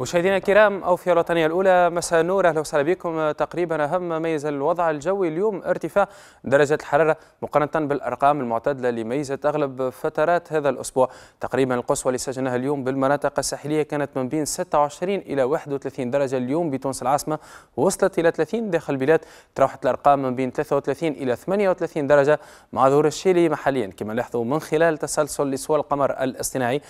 مشاهدينا الكرام او في الوطنية الأولى مساء نور أهلا وسهلا بكم تقريبا أهم ميز الوضع الجوي اليوم ارتفاع درجة الحرارة مقارنة بالأرقام المعتدلة اللي ميزت أغلب فترات هذا الأسبوع تقريبا القصوى اللي سجلناها اليوم بالمناطق الساحلية كانت من بين 26 إلى 31 درجة اليوم بتونس العاصمة وصلت إلى 30 داخل البلاد تراوحت الأرقام من بين 33 إلى 38 درجة مع ظهور الشيلي محليا كما لاحظوا من خلال تسلسل لسوى القمر الاصطناعي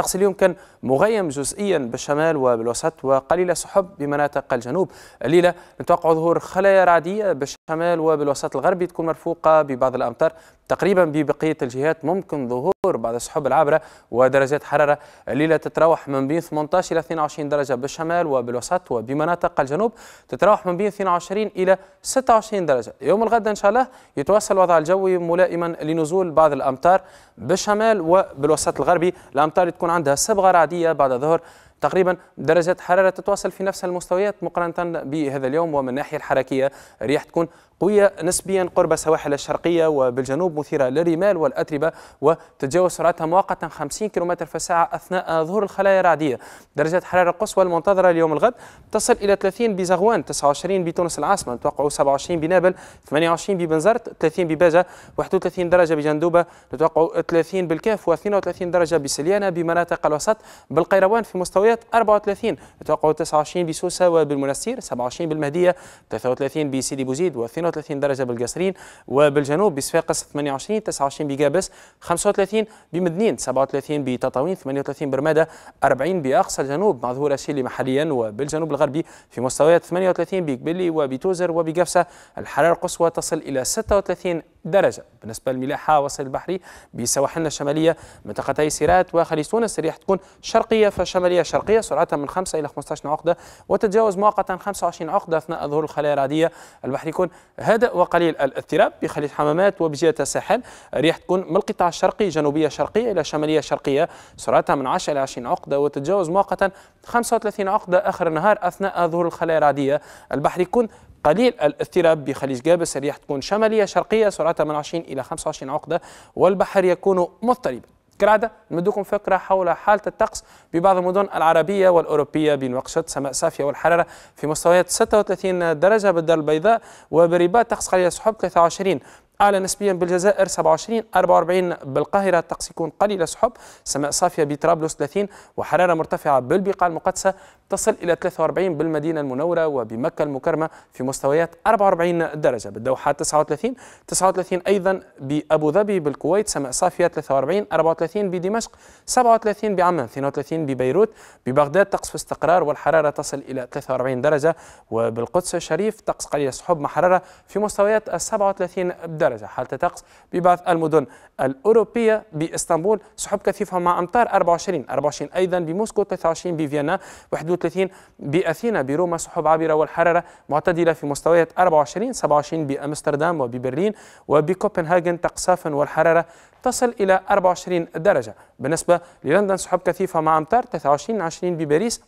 الطقس اليوم كان مغيم جزئيا بالشمال وبالوسط وقليل سحب بمناطق الجنوب الليله نتوقع ظهور خلايا رعديه بالشمال وبالوسط الغربي تكون مرفوقه ببعض الامطار تقريبا ببقيه الجهات ممكن ظهور بعد السحوب العابرة ودرجات حرارة الليلة تتراوح من بين 18 إلى 22 درجة بالشمال وبالوسط وبمناطق الجنوب تتراوح من بين 22 إلى 26 درجة يوم الغد إن شاء الله يتوصل الوضع الجوي ملائما لنزول بعض الأمطار بالشمال وبالوسط الغربي الأمطار تكون عندها صبغة رعدية بعد ظهر تقريبا درجة حرارة تتواصل في نفس المستويات مقارنة بهذا اليوم ومن الناحية الحركية الرياح تكون قوية نسبيا قرب السواحل الشرقية وبالجنوب مثيرة للرمال والأتربة وتتجاوز سرعتها مؤقتا 50 كم في الساعة أثناء ظهور الخلايا الرعدية درجة حرارة قصوى المنتظرة اليوم الغد تصل إلى 30 بزغوان 29 بتونس العاصمة نتوقع 27 بنابل 28 ببنزرت 30 بباجة 31 درجة بجندوبة نتوقع 30 بالكاف و32 درجة بسليانة بمناطق الوسط بالقيروان في مستويات مستويات 34 يتوقع 29 بسوسة وبالمنستير 27 بالمهدية 33 بسيدي بوزيد و32 درجة بالقصرين وبالجنوب بصفاقس 28 29 بجابس 35 بمدنين 37 بتطاوين 38 برمادة 40 بأقصى الجنوب مع ظهور أشيلي محليا وبالجنوب الغربي في مستويات 38 بقبلي وبتوزر وبقفسه الحرارة القصوى تصل إلى 36 درجة بالنسبة للملاحة وصل البحري بسواحلنا الشمالية منطقتي سيرات وخليج تونس الرياح تكون شرقية فشمالية شرقية سرعتها من 5 إلى 15 عقدة وتتجاوز مؤقتا 25 عقدة أثناء ظهور الخلايا الرعدية البحر يكون هادئ وقليل الاضطراب بخليج حمامات وبجهة الساحل الرياح تكون من القطاع الشرقي جنوبية شرقية إلى شمالية شرقية سرعتها من 10 إلى 20 عقدة وتتجاوز مؤقتا 35 عقدة آخر النهار أثناء ظهور الخلايا الرعدية البحر يكون قليل الاضطراب بخليج جابس الرياح تكون شمالية شرقية سرعتها من 20 إلى 25 عقدة والبحر يكون مضطربا كالعادة نمدكم فكرة حول حالة الطقس ببعض المدن العربية والأوروبية بنواكشوط سماء صافية والحرارة في مستويات 36 درجة بالدار البيضاء وبرباط طقس قليل سحب 23 أعلى نسبيا بالجزائر 27 44 بالقاهرة الطقس يكون قليل السحب سماء صافية بطرابلس 30 وحرارة مرتفعة بالبقاع المقدسة تصل إلى 43 بالمدينة المنورة وبمكة المكرمة في مستويات 44 درجة بالدوحة 39 39 أيضا بأبو ظبي بالكويت سماء صافية 43 34 بدمشق 37 بعمان 32 ببيروت ببغداد طقس في استقرار والحرارة تصل إلى 43 درجة وبالقدس الشريف طقس قليل السحب مع حرارة في مستويات 37 درجة حالة طقس ببعض المدن الأوروبية بإسطنبول سحب كثيفة مع أمطار 24 24 أيضا بموسكو 23 بفيينا 21 32 بأثينا بروما سحب عابرة والحرارة معتدلة في مستويات 24 27 بأمستردام وببرلين وبكوبنهاجن تقصافا والحرارة تصل إلى 24 درجة بالنسبة للندن سحب كثيفة مع أمطار 23 20 بباريس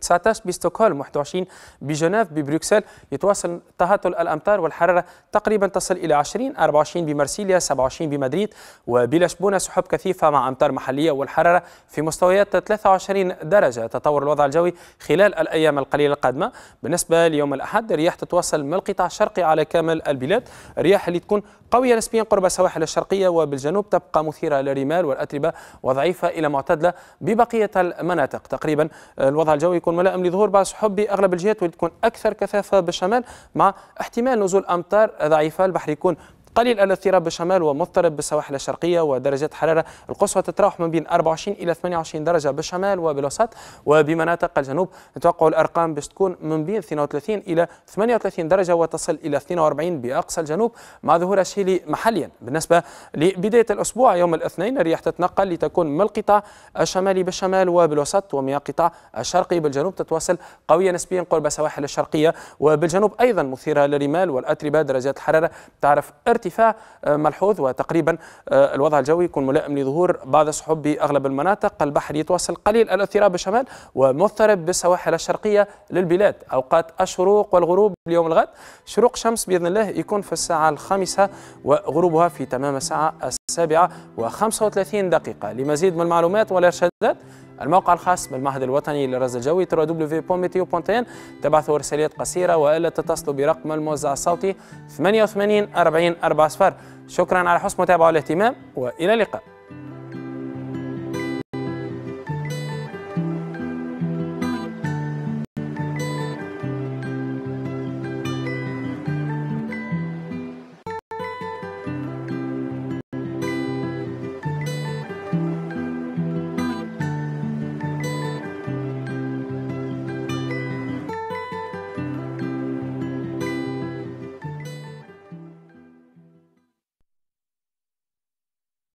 19 بستوكهولم 21 بجنيف ببروكسل يتواصل تهطل الامطار والحراره تقريبا تصل الى 20 24 بمرسيليا 27 بمدريد وبلشبونه سحب كثيفه مع امطار محليه والحراره في مستويات 23 درجه تطور الوضع الجوي خلال الايام القليله القادمه بالنسبه ليوم الاحد الرياح تتواصل من القطاع الشرقي على كامل البلاد الرياح اللي تكون قوية نسبيا قرب السواحل الشرقية وبالجنوب تبقى مثيرة للرمال والأتربة وضعيفة إلى معتدلة ببقية المناطق تقريبا الوضع الجوي يكون ملائم لظهور بعض السحب بأغلب الجهات وتكون أكثر كثافة بالشمال مع احتمال نزول أمطار ضعيفة البحر يكون قليل الاضطراب بالشمال ومضطرب بالسواحل الشرقية ودرجات حرارة القصوى تتراوح من بين 24 إلى 28 درجة بالشمال وبالوسط وبمناطق الجنوب نتوقع الأرقام باش تكون من بين 32 إلى 38 درجة وتصل إلى 42 بأقصى الجنوب مع ظهور الشيلي محليا بالنسبة لبداية الأسبوع يوم الاثنين الرياح تتنقل لتكون من القطاع الشمالي بالشمال وبالوسط ومن القطاع الشرقي بالجنوب تتواصل قوية نسبيا قرب السواحل الشرقية وبالجنوب أيضا مثيرة للرمال والأتربة درجات الحرارة تعرف ارتفاع ارتفاع آه، ملحوظ وتقريبا آه، الوضع الجوي يكون ملائم لظهور بعض السحب باغلب المناطق البحر يتواصل قليل الاضطراب بالشمال ومضطرب بالسواحل الشرقيه للبلاد اوقات الشروق والغروب اليوم الغد شروق شمس باذن الله يكون في الساعه الخامسه وغروبها في تمام الساعه السابعه و35 دقيقه لمزيد من المعلومات والارشادات الموقع الخاص بالمعهد الوطني للرز الجوي www.meteo.in تبعثوا رسالات قصيرة وإلا تتصلوا برقم الموزع الصوتي 88 40 40 شكرا على حسن المتابعة والاهتمام وإلى اللقاء